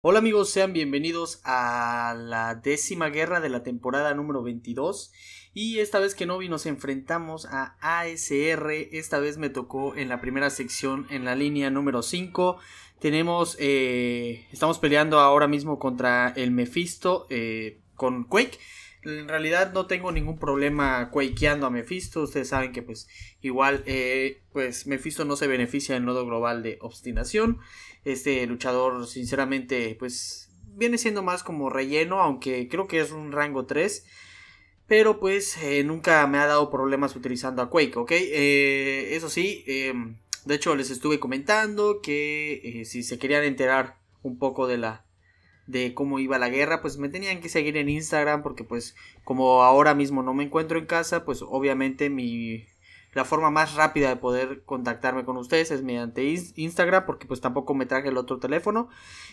Hola amigos, sean bienvenidos a la décima guerra de la temporada número 22 y esta vez que no vi nos enfrentamos a ASR, esta vez me tocó en la primera sección en la línea número 5 tenemos, eh, estamos peleando ahora mismo contra el Mephisto eh, con Quake en realidad no tengo ningún problema quakeando a Mephisto. Ustedes saben que pues igual eh, pues Mephisto no se beneficia del nodo global de obstinación. Este luchador sinceramente pues viene siendo más como relleno, aunque creo que es un rango 3. Pero pues eh, nunca me ha dado problemas utilizando a Quake, ¿ok? Eh, eso sí, em, de hecho les estuve comentando que si se querían enterar un poco de la de cómo iba la guerra, pues me tenían que seguir en Instagram porque pues como ahora mismo no me encuentro en casa, pues obviamente mi la forma más rápida de poder contactarme con ustedes es mediante Instagram porque pues tampoco me traje el otro teléfono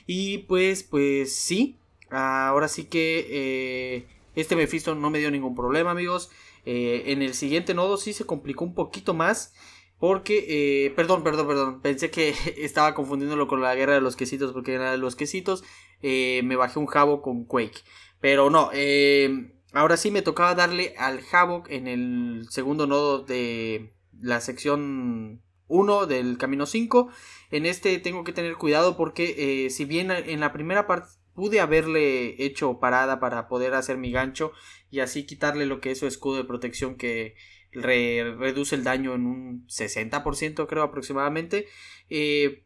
y pues pues sí, ahora sí que eh, este este Mephisto no me dio ningún problema amigos. Eh, en el siguiente nodo sí se complicó un poquito más. Porque, eh, perdón, perdón, perdón, pensé que estaba confundiéndolo con la guerra de los quesitos, porque era de los quesitos, eh, me bajé un jabo con Quake. Pero no, eh, ahora sí me tocaba darle al jabo en el segundo nodo de la sección 1 del camino 5. En este tengo que tener cuidado porque si bien en la primera parte pude haberle hecho parada para poder hacer mi gancho y así quitarle lo que es su escudo de protección que reduce el daño en un 60% creo aproximadamente. Eh,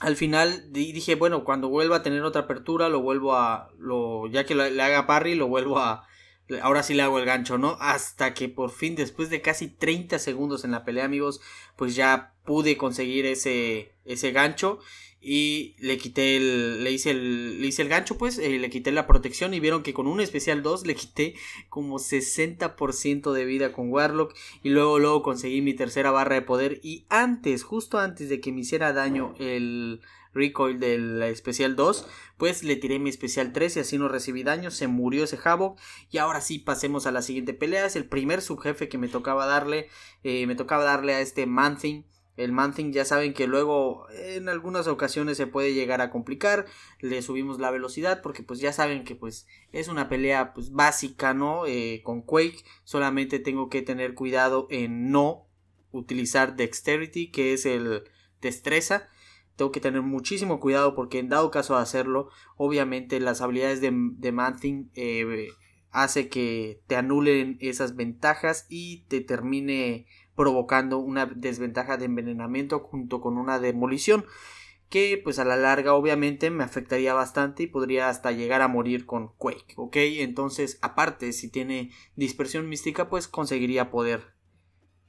al final dije, bueno, cuando vuelva a tener otra apertura, lo vuelvo a. Lo, ya que le haga parry, lo vuelvo a. Ahora sí le hago el gancho, ¿no? Hasta que por fin, después de casi 30 segundos en la pelea, amigos, pues ya pude conseguir ese, ese gancho y le quité el, le hice el, le hice el gancho pues, eh, le quité la protección y vieron que con un especial 2 le quité como 60% de vida con Warlock y luego luego conseguí mi tercera barra de poder y antes, justo antes de que me hiciera daño el recoil del especial 2, pues le tiré mi especial 3 y así no recibí daño, se murió ese jabo y ahora sí pasemos a la siguiente pelea, es el primer subjefe que me tocaba darle, eh, me tocaba darle a este Manthing el Manthing ya saben que luego en algunas ocasiones se puede llegar a complicar. Le subimos la velocidad porque pues ya saben que pues es una pelea pues básica, ¿no? Eh, con Quake solamente tengo que tener cuidado en no utilizar Dexterity que es el destreza. Tengo que tener muchísimo cuidado porque en dado caso de hacerlo, obviamente las habilidades de, de Manthing eh, hace que te anulen esas ventajas y te termine provocando una desventaja de envenenamiento junto con una demolición que pues a la larga obviamente me afectaría bastante y podría hasta llegar a morir con Quake, ¿ok? Entonces aparte si tiene dispersión mística pues conseguiría poder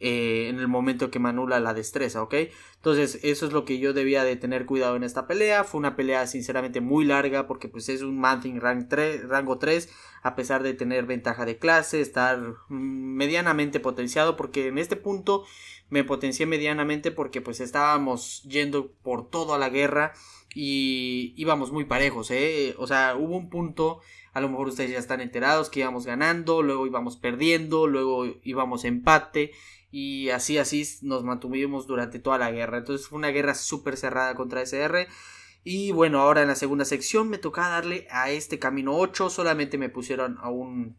eh, en el momento que me la destreza, ¿ok? Entonces eso es lo que yo debía de tener cuidado en esta pelea. Fue una pelea sinceramente muy larga porque pues es un Manting rango 3 a pesar de tener ventaja de clase, estar mm, medianamente potenciado porque en este punto me potencié medianamente porque pues estábamos yendo por toda la guerra y íbamos muy parejos, ¿eh? O sea, hubo un punto, a lo mejor ustedes ya están enterados, que íbamos ganando, luego íbamos perdiendo, luego íbamos empate y así así nos mantuvimos durante toda la guerra. Entonces fue una guerra súper cerrada contra SR. Y bueno, ahora en la segunda sección me toca darle a este camino 8, solamente me pusieron a un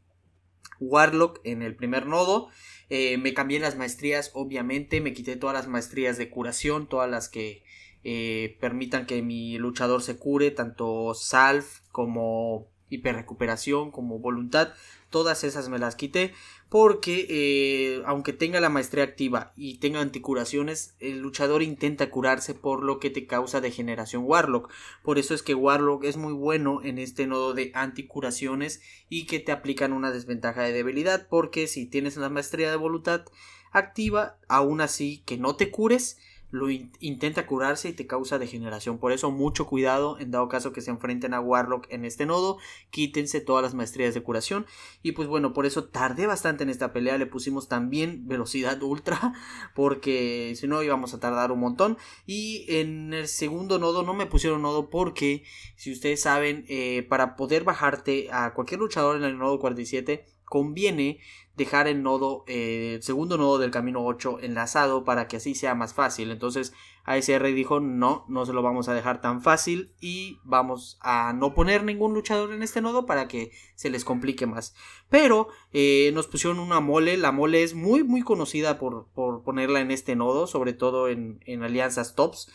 Warlock en el primer nodo. Eh, me cambié las maestrías, obviamente, me quité todas las maestrías de curación, todas las que eh, permitan que mi luchador se cure, tanto salve como hiperrecuperación, como voluntad, todas esas me las quité porque eh, aunque tenga la maestría activa y tenga anticuraciones, el luchador intenta curarse por lo que te causa degeneración Warlock. Por eso es que Warlock es muy bueno en este nodo de anticuraciones y que te aplican una desventaja de debilidad, porque si tienes la maestría de voluntad activa, aún así que no te cures, lo intenta curarse y te causa degeneración. Por eso mucho cuidado en dado caso que se enfrenten a Warlock en este nodo, quítense todas las maestrías de curación y pues bueno, por eso tardé bastante en esta pelea, le pusimos también velocidad ultra porque si no íbamos a tardar un montón y en el segundo nodo no me pusieron nodo porque si ustedes saben eh, para poder bajarte a cualquier luchador en el nodo 47 conviene dejar el nodo, eh, el segundo nodo del camino 8 enlazado para que así sea más fácil. Entonces ASR dijo, no, no se lo vamos a dejar tan fácil y vamos a no poner ningún luchador en este nodo para que se les complique más. Pero eh, nos pusieron una mole, la mole es muy muy conocida por, por ponerla en este nodo, sobre todo en, en alianzas tops,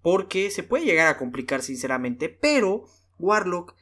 porque se puede llegar a complicar sinceramente, pero Warlock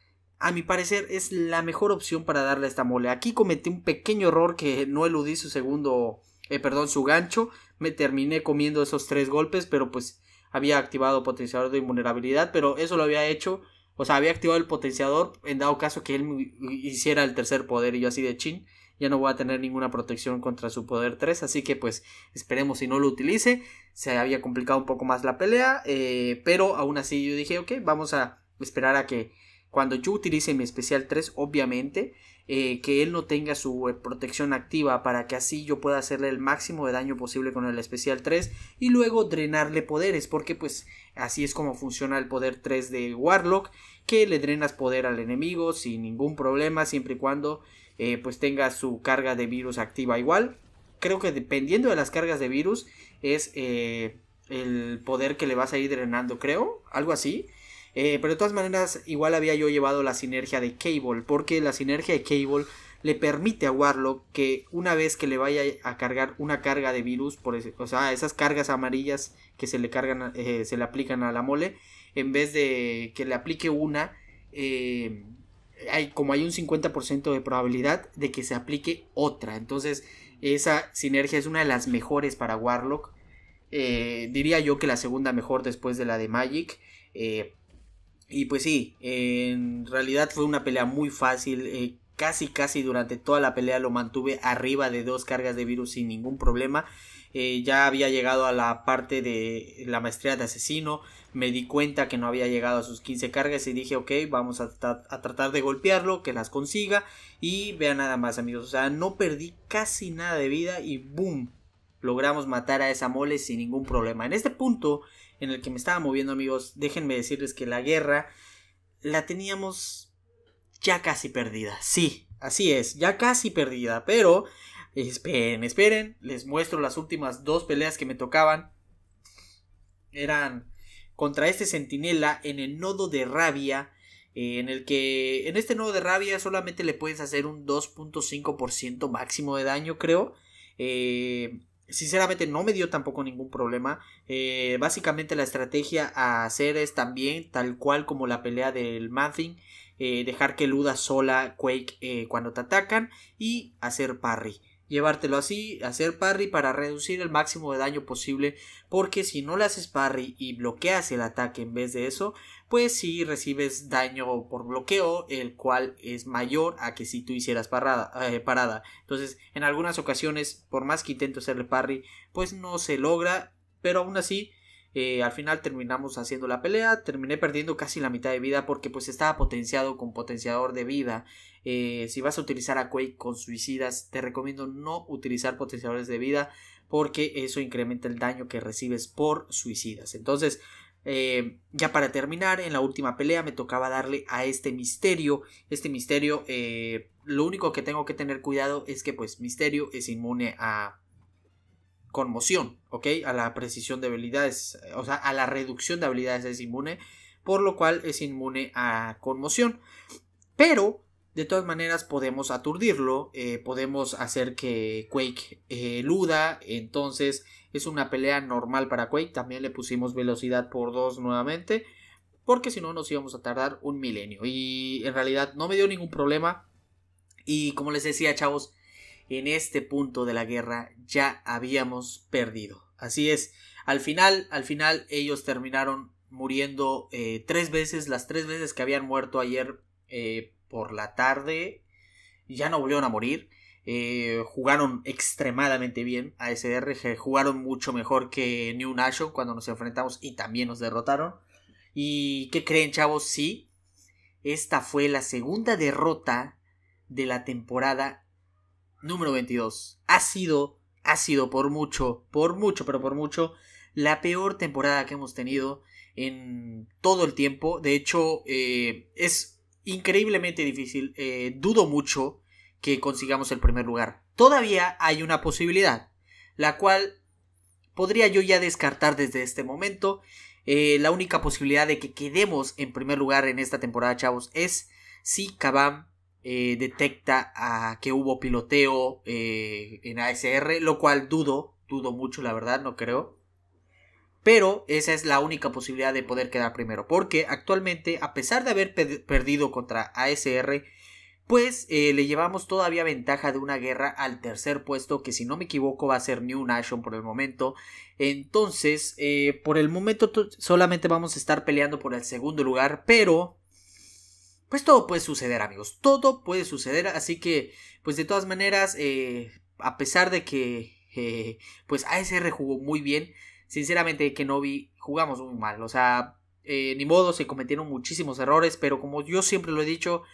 a mi parecer es la mejor opción para darle esta mole. Aquí cometí un pequeño error que no eludí su segundo, eh, perdón, su gancho. Me terminé comiendo esos tres golpes, pero pues había activado potenciador de invulnerabilidad, pero eso lo había hecho. O sea, había activado el potenciador en dado caso que él hiciera el tercer poder y yo así de chin. Ya no voy a tener ninguna protección contra su poder 3, así que pues esperemos si no lo utilice. Se había complicado un poco más la pelea, eh, pero aún así yo dije, ok, vamos a esperar a que cuando yo utilice mi especial 3, obviamente, eh, que él no tenga su eh, protección activa para que así yo pueda hacerle el máximo de daño posible con el especial 3 y luego drenarle poderes, porque pues así es como funciona el poder 3 de Warlock, que le drenas poder al enemigo sin ningún problema, siempre y cuando eh, pues tenga su carga de virus activa igual. Creo que dependiendo de las cargas de virus es el poder que le vas a ir drenando, creo, algo así. Eh, pero de todas maneras, igual había yo llevado la sinergia de Cable, porque la sinergia de Cable le permite a Warlock que una vez que le vaya a cargar una carga de virus, por o sea, esas cargas amarillas que se le cargan, eh, se le aplican a la mole, en vez de que le aplique una, eh, hay, como hay un 50% de probabilidad de que se aplique otra. Entonces, esa sinergia es una de las mejores para Warlock. diría yo que la segunda mejor después de la de Magic. Y pues sí, en realidad fue una pelea muy fácil. Eh, casi, casi durante toda la pelea lo mantuve arriba de dos cargas de virus sin ningún problema. Eh, ya había llegado a la parte de la maestría de asesino, me di cuenta que no había llegado a sus 15 cargas y dije, ok, vamos a, a, tratar de golpearlo, que las consiga y vea nada más amigos, o sea, no perdí casi nada de vida y boom, logramos matar a esa mole sin ningún problema. En este punto en el que me estaba moviendo, amigos, déjenme decirles que la guerra la teníamos ya casi perdida. Sí, así es, ya casi perdida, pero esperen, esperen, les muestro las últimas dos peleas que me tocaban. Eran contra este centinela en el nodo de rabia eh, en el que en este nodo de rabia solamente le puedes hacer un 2.5% máximo de daño, creo. Eh, sinceramente no me dio tampoco ningún problema. Eh, básicamente la estrategia a hacer es también tal cual como la pelea del Manthing. Eh, dejar que luda sola Quake eh, cuando te atacan y hacer parry llevártelo así, hacer parry para reducir el máximo de daño posible, porque si no le haces parry y bloqueas el ataque en vez de eso, pues sí recibes daño por bloqueo, el cual es mayor a que si tú hicieras parada, eh, parada. Entonces, en algunas ocasiones, por más que intento hacerle parry, pues no se logra, pero aún así eh, al final terminamos haciendo la pelea, terminé perdiendo casi la mitad de vida porque pues estaba potenciado con potenciador de vida. Eh, si vas a utilizar a Quake con suicidas, te recomiendo no utilizar potenciadores de vida porque eso incrementa el daño que recibes por suicidas. Entonces, eh, ya para terminar, en la última pelea me tocaba darle a este misterio. Este misterio, lo único que tengo que tener cuidado es que pues misterio es inmune a conmoción, ¿ok? A la precisión de habilidades, o sea, a la reducción de habilidades es inmune, por lo cual es inmune a conmoción. Pero, de todas maneras, podemos aturdirlo, eh, podemos hacer que Quake eluda, entonces es una pelea normal para Quake, también le pusimos velocidad por 2 nuevamente, porque si no nos íbamos a tardar un milenio. Y en realidad no me dio ningún problema, y como les decía, chavos, en este punto de la guerra ya habíamos perdido. Así es, al final, al final ellos terminaron muriendo eh, tres veces, las tres veces que habían muerto ayer eh, por la tarde, ya no volvieron a morir. Eh, jugaron extremadamente bien a SDRG jugaron mucho mejor que New Nation cuando nos enfrentamos y también nos derrotaron. ¿Y qué creen, chavos? Sí, esta fue la segunda derrota de la temporada número 22. Ha sido, ha sido por mucho, por mucho, pero por mucho, la peor temporada que hemos tenido en todo el tiempo. De hecho, eh, es increíblemente difícil. Eh, dudo mucho que consigamos el primer lugar. Todavía hay una posibilidad, la cual podría yo ya descartar desde este momento. Eh, la única posibilidad de que quedemos en primer lugar en esta temporada, chavos, es si Kabam eh, detecta que hubo piloteo eh, en ASR, lo cual dudo, dudo mucho, la verdad, no creo. Pero esa es la única posibilidad de poder quedar primero, porque actualmente, a pesar de haber perdido contra ASR, pues eh, le llevamos todavía ventaja de una guerra al tercer puesto, que si no me equivoco va a ser New Nation por el momento. Entonces, por el momento solamente vamos a estar peleando por el segundo lugar, pero pues todo puede suceder amigos, todo puede suceder, así que pues de todas maneras, eh, a pesar de que eh, pues, ASR jugó muy bien, sinceramente que no vi jugamos muy mal, o sea, eh, ni modo, se cometieron muchísimos errores, pero como yo siempre lo he dicho,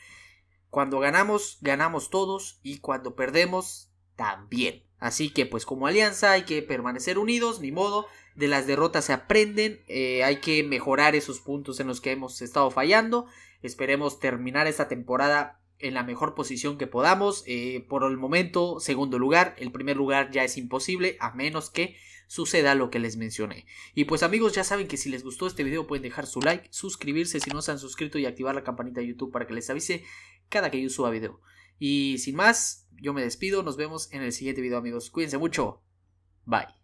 cuando ganamos, ganamos todos y cuando perdemos, también. Así que pues como alianza hay que permanecer unidos, ni modo, de las derrotas se aprenden, hay que mejorar esos puntos en los que hemos estado fallando Esperemos terminar esta temporada en la mejor posición que podamos. Eh, por el momento, segundo lugar. El primer lugar ya es imposible a menos que suceda lo que les mencioné. Y pues amigos, ya saben que si les gustó este video pueden dejar su like, suscribirse si no se han suscrito y activar la campanita de YouTube para que les avise cada que yo suba video. Y sin más, yo me despido. Nos vemos en el siguiente video amigos. Cuídense mucho. Bye.